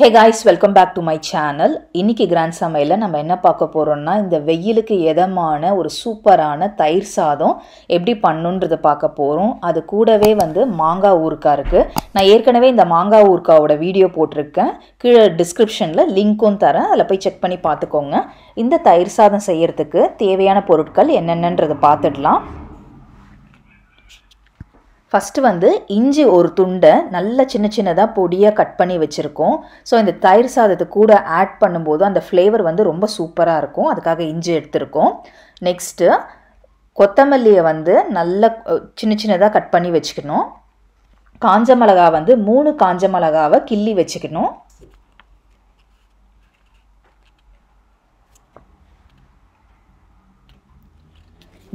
hey guys welcome back to my channel இன்றைக்கி grand சமையலில் நம்ம என்ன பார்க்க போகிறோம்னா இந்த வெயிலுக்கு எதமான ஒரு சூப்பரான தயிர் சாதம் எப்படி பண்ணுன்றதை பார்க்க போகிறோம் அது கூடவே வந்து மாங்காய் ஊறுக்காய் இருக்குது நான் ஏற்கனவே இந்த மாங்காய் ஊறுக்காவோட வீடியோ போட்டிருக்கேன் கீழே டிஸ்கிரிப்ஷனில் லிங்க்கும் தரேன் அதில் போய் செக் பண்ணி பார்த்துக்கோங்க இந்த தயிர் சாதம் செய்கிறதுக்கு தேவையான பொருட்கள் என்னென்னன்றதை பார்த்துடலாம் ஃபஸ்ட்டு வந்து இஞ்சி ஒரு துண்டை நல்ல சின்ன சின்னதாக பொடியாக கட் பண்ணி வச்சுருக்கோம் ஸோ இந்த தயிர் சாதத்தை கூட ஆட் பண்ணும்போது அந்த ஃப்ளேவர் வந்து ரொம்ப சூப்பராக இருக்கும் அதுக்காக இஞ்சி எடுத்திருக்கோம் நெக்ஸ்ட்டு கொத்தமல்லியை வந்து நல்லா சின்ன சின்னதாக கட் பண்ணி வச்சுக்கணும் காஞ்ச மிளகா வந்து மூணு காஞ்ச மிளகாவை கிள்ளி வச்சுக்கணும்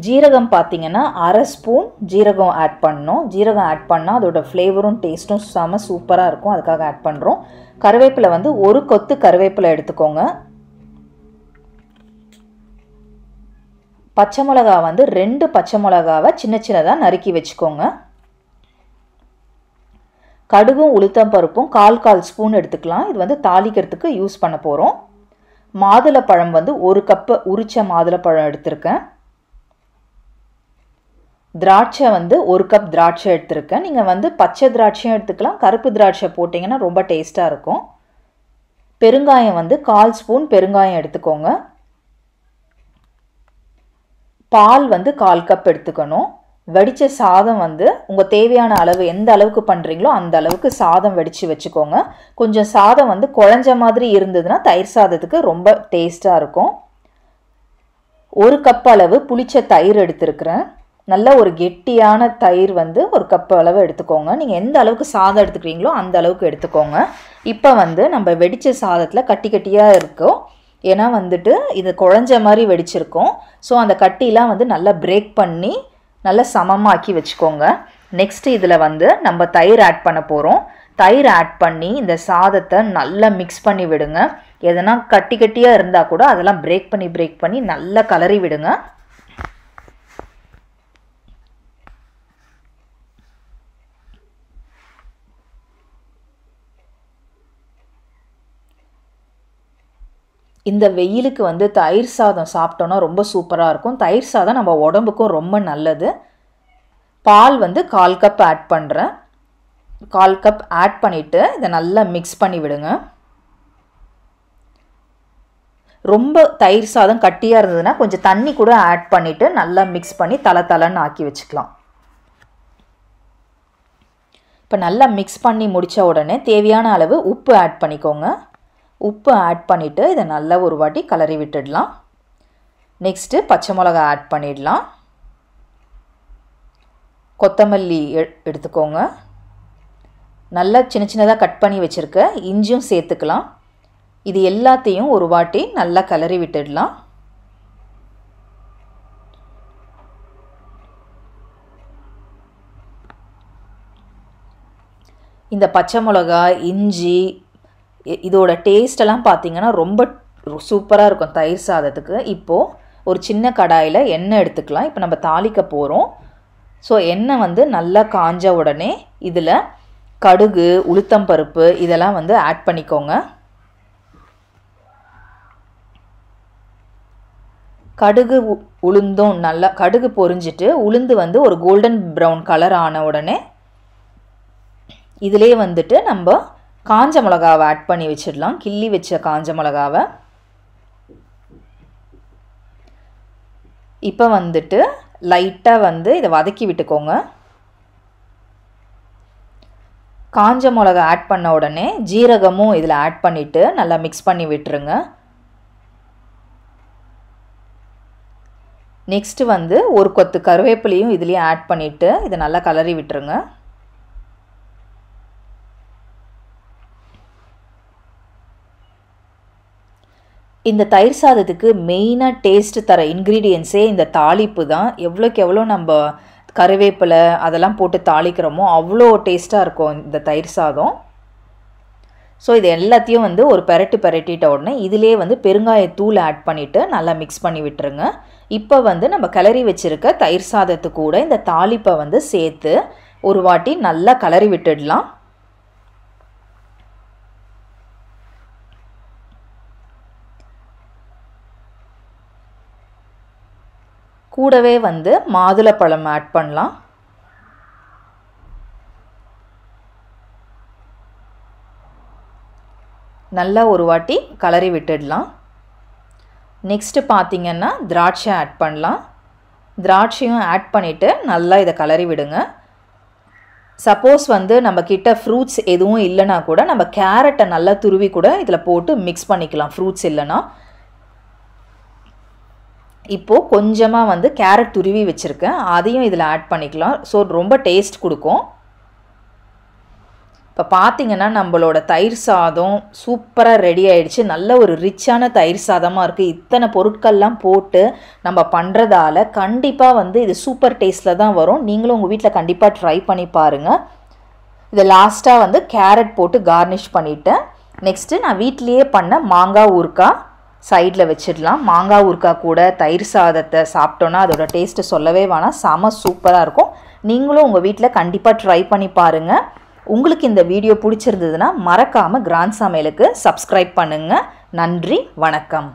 ஜீரகம் பார்த்திங்கன்னா அரை ஸ்பூன் ஜீரகம் ஆட் பண்ணோம் ஜீரகம் ஆட் பண்ணால் அதோட ஃப்ளேவரும் டேஸ்ட்டும் செம சூப்பராக இருக்கும் அதுக்காக ஆட் பண்ணுறோம் கருவேப்பிலை வந்து ஒரு கொத்து கருவேப்பிலை எடுத்துக்கோங்க பச்சை மிளகா வந்து ரெண்டு பச்சை மிளகாவை சின்ன சின்னதாக நறுக்கி வச்சுக்கோங்க கடுகும் உளுத்தம் பருப்பும் கால் கால் ஸ்பூன் எடுத்துக்கலாம் இது வந்து தாளிக்கிறதுக்கு யூஸ் பண்ண போகிறோம் மாதுளை பழம் வந்து ஒரு கப்பு உரிச்ச மாதுளை பழம் எடுத்திருக்கேன் திராட்சை வந்து ஒரு கப் திராட்சை எடுத்திருக்கேன் நீங்கள் வந்து பச்சை திராட்சையும் எடுத்துக்கலாம் கருப்பு திராட்சை போட்டிங்கன்னா ரொம்ப டேஸ்ட்டாக இருக்கும் பெருங்காயம் வந்து கால் ஸ்பூன் பெருங்காயம் எடுத்துக்கோங்க பால் வந்து கால் கப் எடுத்துக்கணும் வடித்த சாதம் வந்து உங்கள் தேவையான அளவு எந்த அளவுக்கு பண்ணுறீங்களோ அந்த அளவுக்கு சாதம் வடித்து வச்சுக்கோங்க கொஞ்சம் சாதம் வந்து குழஞ்ச மாதிரி இருந்ததுன்னா தயிர் சாதத்துக்கு ரொம்ப டேஸ்ட்டாக இருக்கும் ஒரு கப் அளவு புளித்த தயிர் எடுத்துருக்குறேன் நல்ல ஒரு கெட்டியான தயிர் வந்து ஒரு கப்பு அளவு எடுத்துக்கோங்க நீங்கள் எந்த அளவுக்கு சாதம் எடுத்துக்கிறீங்களோ அந்த அளவுக்கு எடுத்துக்கோங்க இப்போ வந்து நம்ம வெடித்த சாதத்தில் கட்டி கட்டியாக இருக்கும் ஏன்னா வந்துட்டு இது குழஞ்ச மாதிரி வெடிச்சிருக்கோம் ஸோ அந்த கட்டிலாம் வந்து நல்லா பிரேக் பண்ணி நல்லா சமமாக்கி வச்சுக்கோங்க நெக்ஸ்ட்டு இதில் வந்து நம்ம தயிர் ஆட் பண்ண போகிறோம் தயிர் ஆட் பண்ணி இந்த சாதத்தை நல்லா மிக்ஸ் பண்ணி விடுங்க எதனா கட்டி கட்டியாக இருந்தால் கூட அதெல்லாம் பிரேக் பண்ணி பிரேக் பண்ணி நல்லா கலரி விடுங்க இந்த வெயிலுக்கு வந்து தயிர் சாதம் சாப்பிட்டோன்னா ரொம்ப சூப்பராக இருக்கும் தயிர் சாதம் நம்ம உடம்புக்கும் ரொம்ப நல்லது பால் வந்து கால் கப் ஆட் பண்ணுறேன் கால் கப் ஆட் பண்ணிவிட்டு இதை நல்லா மிக்ஸ் பண்ணி விடுங்க ரொம்ப தயிர் சாதம் கட்டியாக இருந்ததுன்னா கொஞ்சம் தண்ணி கூட ஆட் பண்ணிவிட்டு நல்லா மிக்ஸ் பண்ணி தலை தலைன்னு ஆக்கி வச்சுக்கலாம் இப்போ நல்லா மிக்ஸ் பண்ணி முடித்த உடனே தேவையான அளவு உப்பு ஆட் பண்ணிக்கோங்க உப்பு ஆட் பண்ணிவிட்டு இதை நல்லா ஒரு வாட்டி கலரி விட்டுடலாம் நெக்ஸ்ட்டு பச்சை மிளகா ஆட் பண்ணிடலாம் கொத்தமல்லி எடுத்துக்கோங்க நல்லா சின்ன சின்னதாக கட் பண்ணி வச்சுருக்க இஞ்சியும் சேர்த்துக்கலாம் இது எல்லாத்தையும் ஒரு வாட்டி நல்லா கலரி விட்டுடலாம் இந்த பச்சை மிளகா இஞ்சி இதோட டேஸ்டெல்லாம் பார்த்திங்கன்னா ரொம்ப சூப்பராக இருக்கும் தயிர் சாதத்துக்கு இப்போது ஒரு சின்ன கடாயில் எண்ணெய் எடுத்துக்கலாம் இப்போ நம்ம தாளிக்க போகிறோம் ஸோ எண்ணெய் வந்து நல்லா காஞ்ச உடனே இதில் கடுகு உளுத்தம் பருப்பு இதெல்லாம் வந்து ஆட் பண்ணிக்கோங்க கடுகு உளுந்தும் நல்லா கடுகு பொரிஞ்சிட்டு உளுந்து வந்து ஒரு கோல்டன் ப்ரௌன் கலர் ஆன உடனே இதிலே வந்துட்டு நம்ம காஞ்ச மிளகாவை ஆட் பண்ணி வச்சிடலாம் கிள்ளி வச்ச காஞ்ச மிளகாவை இப்போ வந்துட்டு லைட்டாக வந்து இதை வதக்கி விட்டுக்கோங்க காஞ்ச மிளகா ஆட் பண்ண உடனே ஜீரகமும் இதில் ஆட் பண்ணிவிட்டு நல்லா மிக்ஸ் பண்ணி விட்டுருங்க நெக்ஸ்ட்டு வந்து ஒரு கொத்து கருவேப்பிலையும் இதுலேயும் ஆட் பண்ணிவிட்டு இதை நல்லா கலரி விட்டுருங்க இந்த தயிர் சாதத்துக்கு மெயினாக டேஸ்ட் தர இன்க்ரீடியன்ஸே இந்த தாளிப்பு தான் எவ்வளோக்கு எவ்வளோ நம்ம கருவேப்பிலை அதெல்லாம் போட்டு தாளிக்கிறோமோ அவ்வளோ டேஸ்ட்டாக இருக்கும் இந்த தயிர் சாதம் ஸோ இது எல்லாத்தையும் வந்து ஒரு பெரட்டி பெரட்டிட்ட உடனே இதிலே வந்து பெருங்காயத்தூள் ஆட் பண்ணிவிட்டு நல்லா மிக்ஸ் பண்ணி விட்டுருங்க இப்போ வந்து நம்ம கிளறி வச்சுருக்க தயிர் சாதத்து கூட இந்த தாளிப்பை வந்து சேர்த்து ஒரு வாட்டி நல்லா கலரி விட்டுடலாம் கூடவே வந்து மாதுளப்பழம் ஆட் பண்ணலாம் நல்லா ஒரு வாட்டி கலரி விட்டுடலாம் நெக்ஸ்ட்டு பார்த்திங்கன்னா திராட்சை ஆட் பண்ணலாம் திராட்சையும் ஆட் பண்ணிவிட்டு நல்லா இதை கலரி விடுங்க சப்போஸ் வந்து நம்ம கிட்ட ஃப்ரூட்ஸ் எதுவும் இல்லைனா கூட நம்ம கேரட்டை நல்லா துருவி கூட இதில் போட்டு மிக்ஸ் பண்ணிக்கலாம் ஃப்ரூட்ஸ் இல்லைனா இப்போது கொஞ்சமாக வந்து கேரட் துருவி வச்சுருக்கேன் அதையும் இதில் ஆட் பண்ணிக்கலாம் ஸோ ரொம்ப டேஸ்ட் கொடுக்கும் இப்போ பார்த்தீங்கன்னா நம்மளோட தயிர் சாதம் சூப்பராக ரெடி ஆகிடுச்சு நல்ல ஒரு ரிச்சான தயிர் சாதமாக இருக்குது இத்தனை பொருட்கள்லாம் போட்டு நம்ம பண்ணுறதால கண்டிப்பாக வந்து இது சூப்பர் டேஸ்ட்டில் தான் வரும் நீங்களும் உங்கள் வீட்டில் கண்டிப்பாக ட்ரை பண்ணி பாருங்கள் இதை லாஸ்ட்டாக வந்து கேரட் போட்டு கார்னிஷ் பண்ணிவிட்டேன் நெக்ஸ்ட்டு நான் வீட்லேயே பண்ண மாங்காய் ஊறுக்காய் சைடில் வச்சிடலாம் மாங்காய் ஊறுக்கா கூட தயிர் சாதத்தை சாப்பிட்டோன்னா அதோடய டேஸ்ட்டு சொல்லவே வேணாம் செம சூப்பராக இருக்கும் நீங்களும் உங்கள் வீட்டில் கண்டிப்பாக ட்ரை பண்ணி பாருங்கள் உங்களுக்கு இந்த வீடியோ பிடிச்சிருந்ததுன்னா மறக்காமல் கிராண்ட் சமையலுக்கு சப்ஸ்கிரைப் பண்ணுங்கள் நன்றி வணக்கம்